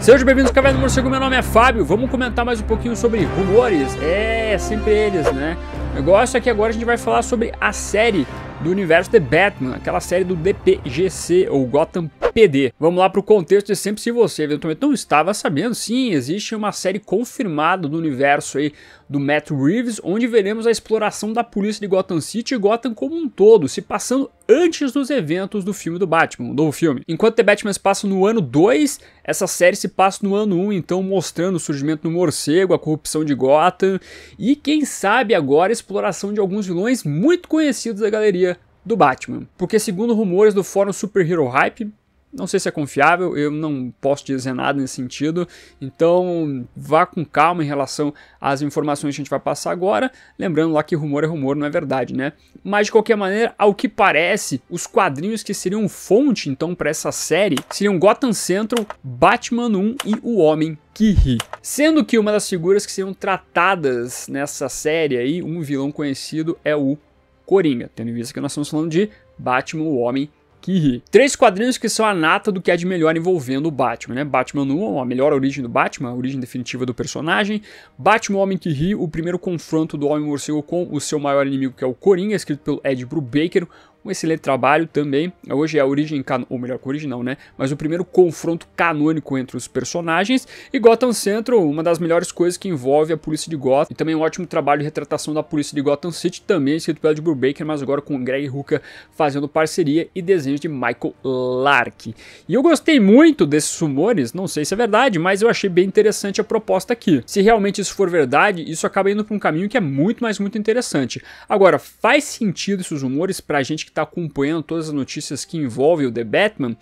Sejam bem-vindos à Caverna do Morcego, meu nome é Fábio. Vamos comentar mais um pouquinho sobre rumores. É, sempre eles, né? O negócio é que agora a gente vai falar sobre a série do universo de Batman, aquela série do DPGC, ou Gotham PD. Vamos lá para o contexto de é sempre, se você eventualmente não estava sabendo, sim, existe uma série confirmada do universo aí do Matt Reeves, onde veremos a exploração da polícia de Gotham City e Gotham como um todo, se passando antes dos eventos do filme do Batman, do filme. Enquanto The Batman se passa no ano 2, essa série se passa no ano 1, um, então mostrando o surgimento do morcego, a corrupção de Gotham e quem sabe agora a exploração de alguns vilões muito conhecidos da galeria do Batman. Porque segundo rumores do fórum Super Hero Hype, não sei se é confiável, eu não posso dizer nada nesse sentido, então vá com calma em relação às informações que a gente vai passar agora, lembrando lá que rumor é rumor, não é verdade, né? Mas de qualquer maneira, ao que parece, os quadrinhos que seriam fonte então para essa série seriam Gotham Central, Batman 1 e O Homem que Ri. Sendo que uma das figuras que seriam tratadas nessa série aí, um vilão conhecido é o Coringa, tendo em vista que nós estamos falando de Batman, o Homem aqui. Três quadrinhos que são a nata do que há de melhor envolvendo o Batman, né? Batman No, a melhor origem do Batman, a origem definitiva do personagem. Batman Homem que Ri, o primeiro confronto do Homem-Morcego com o seu maior inimigo, que é o Coringa, escrito pelo Ed Brubaker um excelente trabalho também. Hoje é a origem, ou melhor, a origem não, né? Mas o primeiro confronto canônico entre os personagens. E Gotham Central, uma das melhores coisas que envolve a polícia de Gotham. E também um ótimo trabalho de retratação da polícia de Gotham City, também escrito pelo Ed Baker mas agora com Greg Hooker fazendo parceria e desenhos de Michael Lark. E eu gostei muito desses rumores, não sei se é verdade, mas eu achei bem interessante a proposta aqui. Se realmente isso for verdade, isso acaba indo para um caminho que é muito, mais muito interessante. Agora, faz sentido esses rumores pra gente que tá está acompanhando todas as notícias que envolvem o The Batman,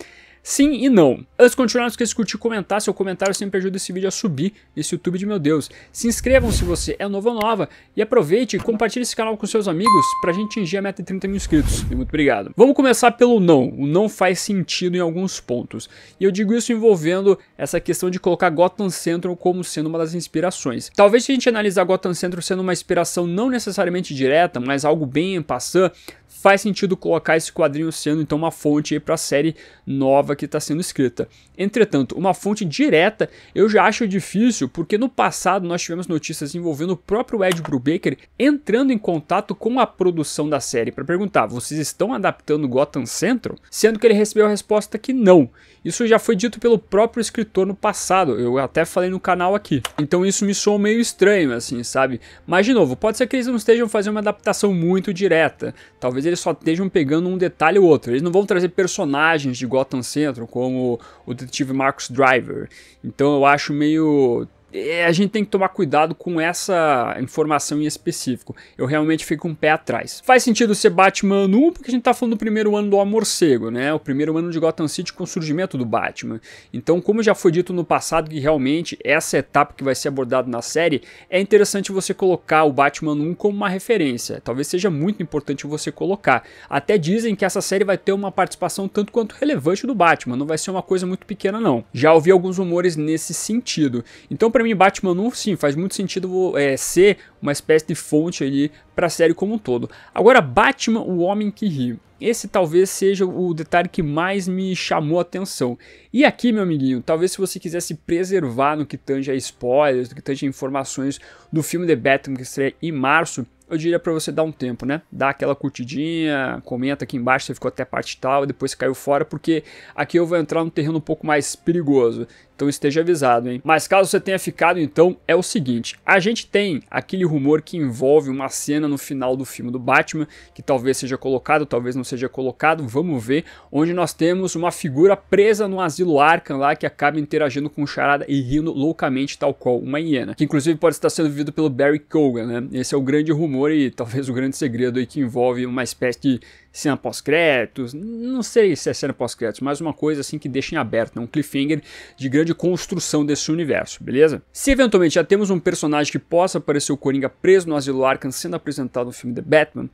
Sim e não. Antes de continuar, não esqueça de curtir e comentar. Seu comentário sempre ajuda esse vídeo a subir nesse YouTube de meu Deus. Se inscrevam se você é novo ou nova. E aproveite e compartilhe esse canal com seus amigos pra gente atingir a meta de 30 mil inscritos. E muito obrigado. Vamos começar pelo não. O não faz sentido em alguns pontos. E eu digo isso envolvendo essa questão de colocar Gotham Central como sendo uma das inspirações. Talvez se a gente analisar Gotham Central sendo uma inspiração não necessariamente direta, mas algo bem em passant, faz sentido colocar esse quadrinho sendo então uma fonte para a série nova que está sendo escrita. Entretanto, uma fonte direta eu já acho difícil, porque no passado nós tivemos notícias envolvendo o próprio Ed Brubaker entrando em contato com a produção da série para perguntar: vocês estão adaptando Gotham Central? Sendo que ele recebeu a resposta que não. Isso já foi dito pelo próprio escritor no passado, eu até falei no canal aqui. Então isso me soa meio estranho, assim, sabe? Mas de novo, pode ser que eles não estejam fazendo uma adaptação muito direta. Talvez eles só estejam pegando um detalhe ou outro. Eles não vão trazer personagens de Gotham Central, como o detetive Marcus Driver. Então eu acho meio é, a gente tem que tomar cuidado com essa informação em específico. Eu realmente fico um pé atrás. Faz sentido ser Batman 1, porque a gente tá falando do primeiro ano do Amorcego, né? O primeiro ano de Gotham City com o surgimento do Batman. Então, como já foi dito no passado, que realmente essa etapa que vai ser abordada na série, é interessante você colocar o Batman 1 como uma referência. Talvez seja muito importante você colocar. Até dizem que essa série vai ter uma participação tanto quanto relevante do Batman, não vai ser uma coisa muito pequena não. Já ouvi alguns rumores nesse sentido. Então, para filme Batman sim, faz muito sentido é, ser uma espécie de fonte ali para a série como um todo. Agora, Batman, o Homem que Ri. Esse talvez seja o detalhe que mais me chamou a atenção. E aqui, meu amiguinho, talvez se você quisesse preservar no que tange a spoilers, no que tange a informações do filme The Batman que estreia em março, eu diria para você dar um tempo, né? Dá aquela curtidinha, comenta aqui embaixo se ficou até parte tal, depois caiu fora, porque aqui eu vou entrar num terreno um pouco mais perigoso. Então esteja avisado, hein? Mas caso você tenha ficado, então é o seguinte: a gente tem aquele rumor que envolve uma cena no final do filme do Batman, que talvez seja colocado, talvez não seja colocado, vamos ver, onde nós temos uma figura presa no asilo Arkham lá que acaba interagindo com o Charada e rindo loucamente, tal qual uma hiena, que inclusive pode estar sendo vivido pelo Barry Kogan, né? Esse é o grande rumor e talvez o grande segredo aí que envolve uma espécie de cena pós-créditos, não sei se é cena pós-créditos, mas uma coisa assim que deixa em aberto, né? um cliffhanger de grande construção desse universo, beleza? Se eventualmente já temos um personagem que possa aparecer o Coringa preso no asilo Arkham sendo apresentado no filme The Batman,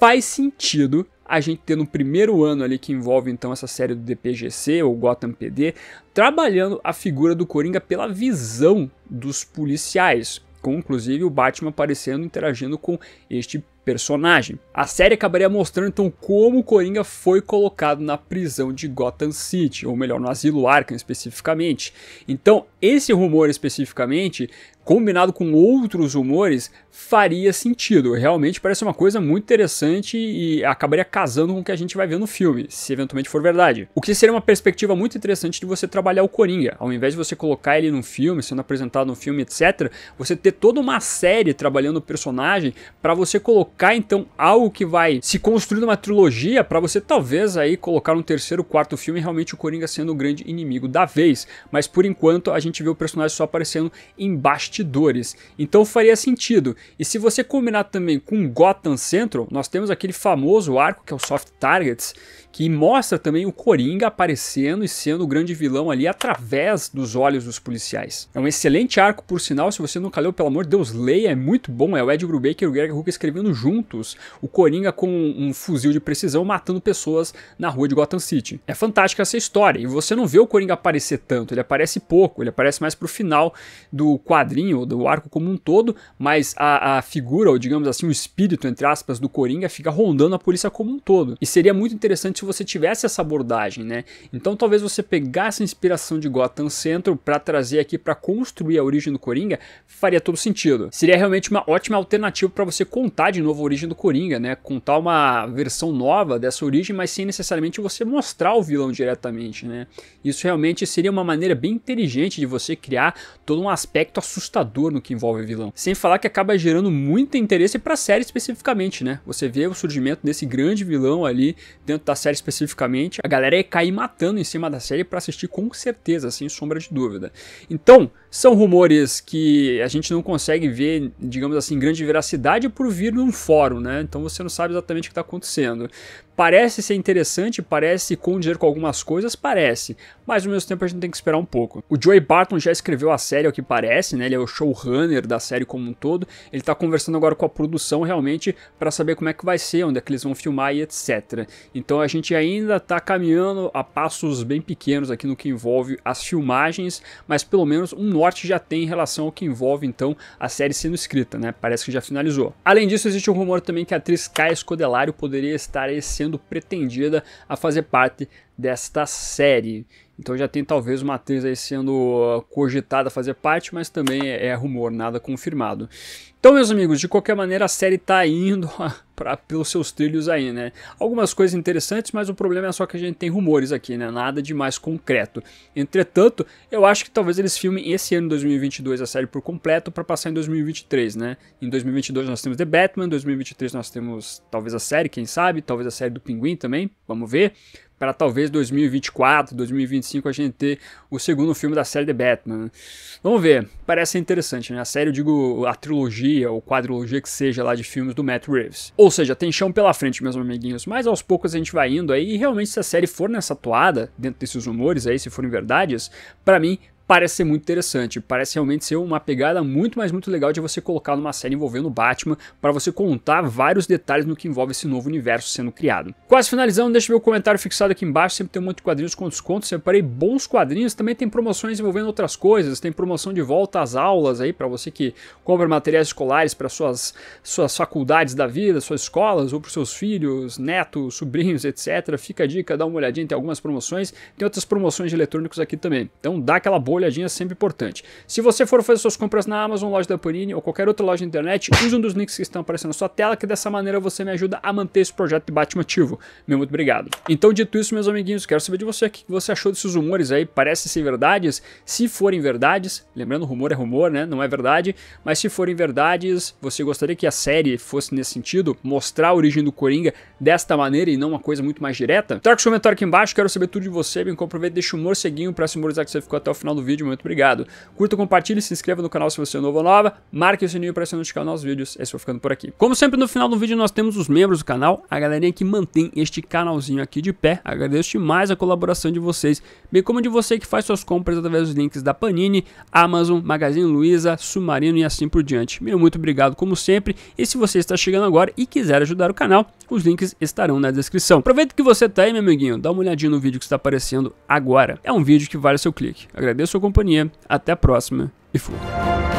faz sentido a gente ter no primeiro ano ali que envolve então essa série do DPGC ou Gotham PD, trabalhando a figura do Coringa pela visão dos policiais, com inclusive o Batman aparecendo interagindo com este personagem. A série acabaria mostrando então como o Coringa foi colocado na prisão de Gotham City, ou melhor, no asilo Arkham especificamente. Então, esse rumor especificamente, combinado com outros rumores, faria sentido. Realmente parece uma coisa muito interessante e acabaria casando com o que a gente vai ver no filme, se eventualmente for verdade. O que seria uma perspectiva muito interessante de você trabalhar o Coringa, ao invés de você colocar ele num filme, sendo apresentado no filme, etc, você ter toda uma série trabalhando o personagem para você colocar focar então algo que vai se construir numa trilogia para você talvez aí colocar um terceiro, quarto filme realmente o Coringa sendo o grande inimigo da vez. Mas por enquanto a gente vê o personagem só aparecendo em bastidores. Então faria sentido. E se você combinar também com Gotham Central, nós temos aquele famoso arco que é o Soft Targets, que mostra também o Coringa aparecendo e sendo o grande vilão ali através dos olhos dos policiais. É um excelente arco, por sinal, se você nunca leu, pelo amor de Deus, leia, é muito bom, é o Ed Brubaker e o Greg Hooker escrevendo juntos o Coringa com um fuzil de precisão matando pessoas na rua de Gotham City. É fantástica essa história e você não vê o Coringa aparecer tanto, ele aparece pouco, ele aparece mais pro final do quadrinho, do arco como um todo, mas a, a figura, ou digamos assim, o espírito, entre aspas, do Coringa fica rondando a polícia como um todo. E seria muito interessante se você tivesse essa abordagem, né? Então talvez você pegasse a inspiração de Gotham Central para trazer aqui para construir a origem do Coringa, faria todo sentido. Seria realmente uma ótima alternativa para você contar de novo novo origem do Coringa, né? Contar uma versão nova dessa origem, mas sem necessariamente você mostrar o vilão diretamente, né? Isso realmente seria uma maneira bem inteligente de você criar todo um aspecto assustador no que envolve o vilão. Sem falar que acaba gerando muito interesse para a série especificamente, né? Você vê o surgimento desse grande vilão ali dentro da série especificamente, a galera ia cair matando em cima da série para assistir com certeza, sem sombra de dúvida. Então, são rumores que a gente não consegue ver, digamos assim, grande veracidade por vir num fórum, né? Então você não sabe exatamente o que está acontecendo. Parece ser interessante, parece condizer com algumas coisas, parece, mas ao mesmo tempo a gente tem que esperar um pouco. O Joey Barton já escreveu a série, ao que parece, né? Ele é o showrunner da série como um todo. Ele tá conversando agora com a produção realmente para saber como é que vai ser, onde é que eles vão filmar e etc. Então a gente ainda tá caminhando a passos bem pequenos aqui no que envolve as filmagens, mas pelo menos um norte já tem em relação ao que envolve então a série sendo escrita, né? Parece que já finalizou. Além disso, existe um rumor também que a atriz Caia Scodelario poderia estar sendo sendo pretendida a fazer parte desta série. Então já tem talvez uma atriz aí sendo ah, cogitada a fazer parte, mas também é, é rumor, nada confirmado. Então, meus amigos, de qualquer maneira a série está indo pra, pelos seus trilhos aí, né? Algumas coisas interessantes, mas o problema é só que a gente tem rumores aqui, né? Nada de mais concreto. Entretanto, eu acho que talvez eles filmem esse ano 2022 a série por completo para passar em 2023, né? Em 2022 nós temos The Batman, em 2023 nós temos talvez a série, quem sabe, talvez a série do Pinguim também, vamos ver para talvez 2024, 2025 a gente ter o segundo filme da série The Batman. Vamos ver, parece interessante, né? A série, eu digo a trilogia ou quadrilogia que seja lá de filmes do Matt Reeves. Ou seja, tem chão pela frente, meus amiguinhos, mas aos poucos a gente vai indo aí e realmente se a série for nessa toada, dentro desses rumores aí, se forem verdades, para mim parece ser muito interessante. Parece realmente ser uma pegada muito, mas muito legal de você colocar numa série envolvendo Batman para você contar vários detalhes no que envolve esse novo universo sendo criado. Quase finalizando, deixa meu comentário fixado aqui embaixo, sempre tem um monte de quadrinhos com desconto. separei bons quadrinhos, também tem promoções envolvendo outras coisas, tem promoção de volta às aulas aí para você que compra materiais escolares para suas, suas faculdades da vida, suas escolas ou para seus filhos, netos, sobrinhos, etc. Fica a dica, dá uma olhadinha, tem algumas promoções, tem outras promoções de eletrônicos aqui também. Então dá aquela boa olhadinha é sempre importante. Se você for fazer suas compras na Amazon, loja da Panini ou qualquer outra loja da internet, use um dos links que estão aparecendo na sua tela, que dessa maneira você me ajuda a manter esse projeto de Batman ativo. Meu muito obrigado. Então, dito isso, meus amiguinhos, quero saber de você o que você achou desses rumores aí. Parecem ser verdades? Se forem verdades, lembrando, rumor é rumor, né? Não é verdade. Mas se forem verdades, você gostaria que a série fosse nesse sentido? Mostrar a origem do Coringa desta maneira e não uma coisa muito mais direta? Troca então, seu comentário aqui embaixo, quero saber tudo de você. Me compromete, deixa um morceguinho pra se humorizar que você ficou até o final do vídeo vídeo, muito obrigado. Curta, compartilhe, se inscreva no canal se você é novo ou nova, marque o sininho para se notificar nos vídeos, esse é vou ficando por aqui. Como sempre, no final do vídeo nós temos os membros do canal, a galerinha que mantém este canalzinho aqui de pé, agradeço demais a colaboração de vocês, bem como de você que faz suas compras através dos links da Panini, Amazon, Magazine Luiza, Submarino e assim por diante. Meu muito obrigado como sempre, e se você está chegando agora e quiser ajudar o canal, os links estarão na descrição. Aproveita que você está aí, meu amiguinho, dá uma olhadinha no vídeo que está aparecendo agora. É um vídeo que vale o seu clique. Agradeço sua companhia. Até a próxima e fui.